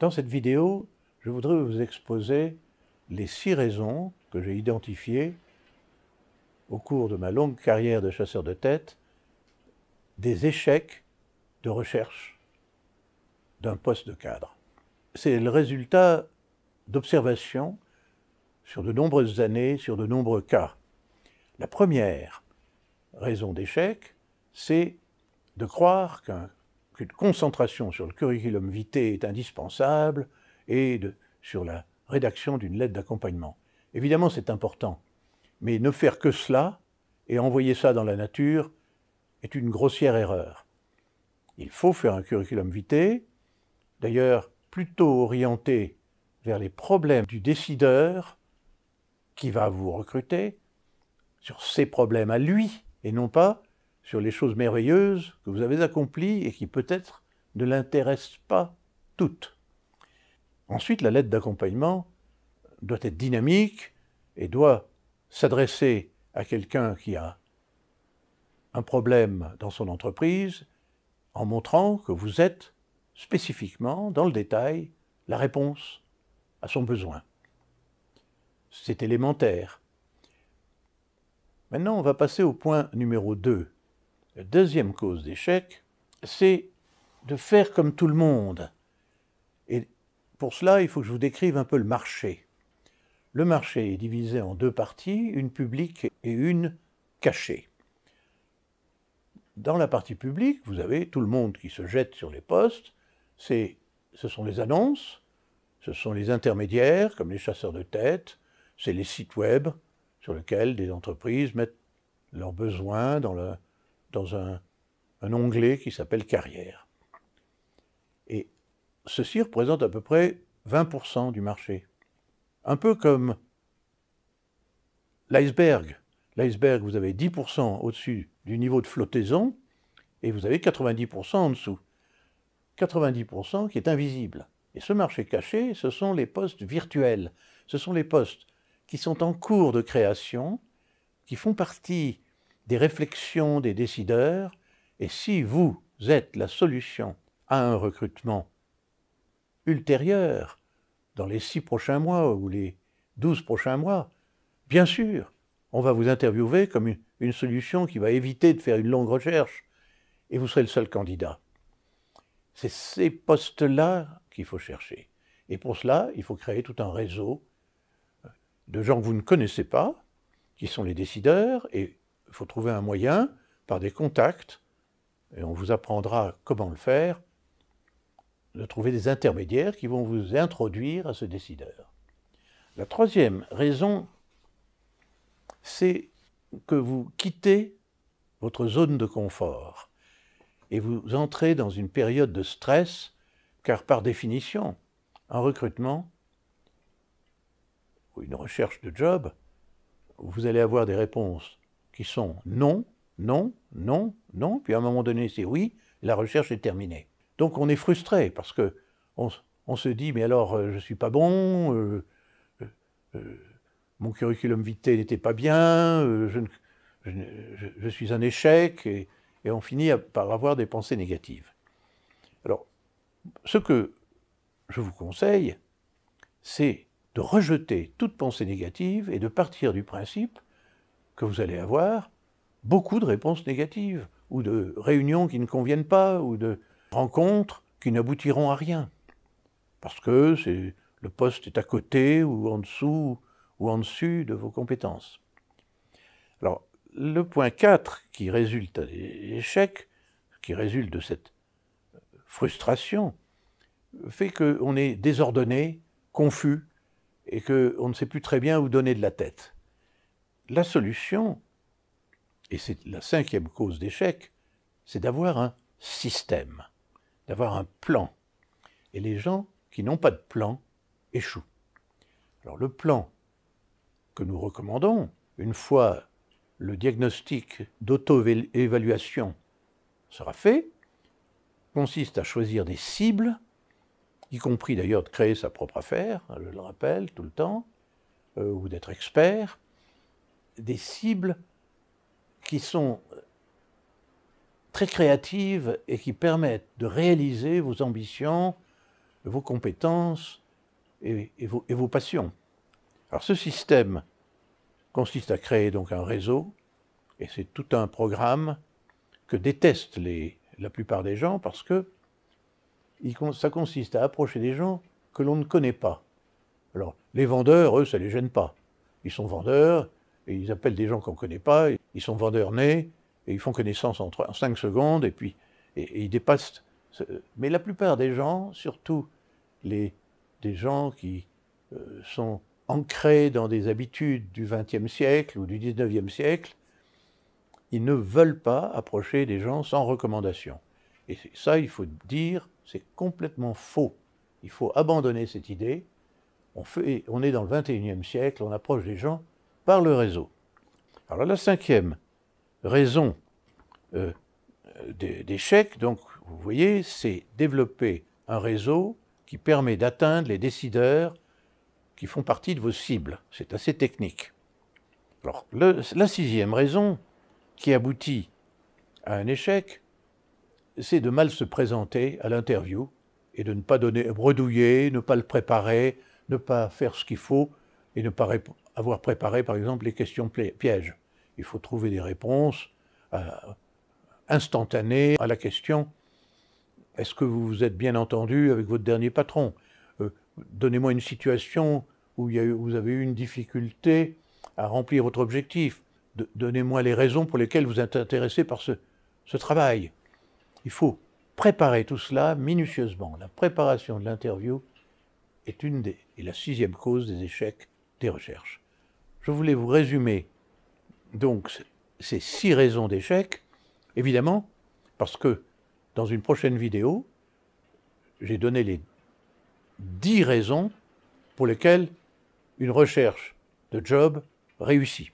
Dans cette vidéo, je voudrais vous exposer les six raisons que j'ai identifiées au cours de ma longue carrière de chasseur de tête des échecs de recherche d'un poste de cadre. C'est le résultat d'observations sur de nombreuses années, sur de nombreux cas. La première raison d'échec, c'est de croire qu'un une concentration sur le curriculum vitae est indispensable et sur la rédaction d'une lettre d'accompagnement. Évidemment, c'est important, mais ne faire que cela et envoyer ça dans la nature est une grossière erreur. Il faut faire un curriculum vitae, d'ailleurs plutôt orienté vers les problèmes du décideur qui va vous recruter, sur ses problèmes à lui, et non pas sur les choses merveilleuses que vous avez accomplies et qui peut-être ne l'intéressent pas toutes. Ensuite, la lettre d'accompagnement doit être dynamique et doit s'adresser à quelqu'un qui a un problème dans son entreprise en montrant que vous êtes spécifiquement, dans le détail, la réponse à son besoin. C'est élémentaire. Maintenant, on va passer au point numéro 2, la deuxième cause d'échec, c'est de faire comme tout le monde. Et pour cela, il faut que je vous décrive un peu le marché. Le marché est divisé en deux parties, une publique et une cachée. Dans la partie publique, vous avez tout le monde qui se jette sur les postes. C'est, ce sont les annonces, ce sont les intermédiaires, comme les chasseurs de tête, c'est les sites web sur lesquels des entreprises mettent leurs besoins dans le dans un, onglet qui s'appelle Carrière. Et ceci représente à peu près 20% du marché. Un peu comme l'iceberg. L'iceberg, vous avez 10% au-dessus du niveau de flottaison et vous avez 90% en dessous. 90% qui est invisible. Et ce marché caché, ce sont les postes virtuels. Ce sont les postes qui sont en cours de création, qui font partie des réflexions des décideurs, et si vous êtes la solution à un recrutement ultérieur, dans les six prochains mois ou les douze prochains mois, bien sûr, on va vous interviewer comme une, solution qui va éviter de faire une longue recherche, et vous serez le seul candidat. C'est ces postes-là qu'il faut chercher. Et pour cela, il faut créer tout un réseau de gens que vous ne connaissez pas, qui sont les décideurs, et il faut trouver un moyen, par des contacts, et on vous apprendra comment le faire, de trouver des intermédiaires qui vont vous introduire à ce décideur. La troisième raison, c'est que vous quittez votre zone de confort et vous entrez dans une période de stress, car par définition, un recrutement ou une recherche de job, vous allez avoir des réponses sont non, non, non, non, puis à un moment donné c'est oui, la recherche est terminée. Donc on est frustré parce que on, se dit mais alors je euh, je suis pas bon, euh, euh, mon curriculum vitae n'était pas bien, je, suis un échec et on finit par avoir des pensées négatives. Alors ce que je vous conseille, c'est de rejeter toute pensée négative et de partir du principe que vous allez avoir beaucoup de réponses négatives, ou de réunions qui ne conviennent pas, ou de rencontres qui n'aboutiront à rien. Parce que le poste est à côté, ou en dessous, ou en dessus de vos compétences. Alors, le point 4 qui résulte à des échecs, qui résulte de cette frustration, fait qu'on est désordonné, confus, et qu'on ne sait plus très bien où donner de la tête la solution, et c'est la cinquième cause d'échec, c'est d'avoir un système, d'avoir un plan. Et les gens qui n'ont pas de plan échouent. Alors le plan que nous recommandons, une fois le diagnostic d'auto-évaluation sera fait, consiste à choisir des cibles, y compris d'ailleurs de créer sa propre affaire, hein, je le rappelle tout le temps, euh, ou d'être expert, des cibles qui sont très créatives et qui permettent de réaliser vos ambitions, vos compétences et, vos, passions. Alors ce système consiste à créer donc un réseau, et c'est tout un programme que détestent la plupart des gens parce que ça consiste à approcher des gens que l'on ne connaît pas. Alors, les vendeurs, eux, ça ne les gêne pas. Ils sont vendeurs, ils appellent des gens qu'on ne connaît pas, ils sont vendeurs nés, et ils font connaissance en, 3, en 5 secondes, et puis et, ils dépassent. Mais la plupart des gens, surtout les, des gens qui euh, sont ancrés dans des habitudes du XXe siècle ou du XIXe siècle, ils ne veulent pas approcher des gens sans recommandation. Et ça, il faut dire, c'est complètement faux. Il faut abandonner cette idée. On, fait, on est dans le XXIe siècle, on approche des gens par le réseau. Alors la cinquième raison euh, d'échec, donc vous voyez, c'est développer un réseau qui permet d'atteindre les décideurs qui font partie de vos cibles. C'est assez technique. Alors la sixième raison qui aboutit à un échec, c'est de mal se présenter à l'interview et de ne pas donner, bredouiller, ne pas le préparer, ne pas faire ce qu'il faut et ne pas répondre avoir préparé, par exemple, les questions pièges. Il faut trouver des réponses euh, instantanées à la question est-ce que vous vous êtes bien entendu avec votre dernier patron euh, Donnez-moi une situation où il vous avez eu une difficulté à remplir votre objectif. Donnez-moi les raisons pour lesquelles vous êtes intéressé par ce, ce travail. Il faut préparer tout cela minutieusement. La préparation de l'interview est une des, et la sixième cause des échecs des recherches. Je voulais vous résumer donc ces six raisons d'échec, évidemment, parce que dans une prochaine vidéo, j'ai donné les dix raisons pour lesquelles une recherche de job réussit.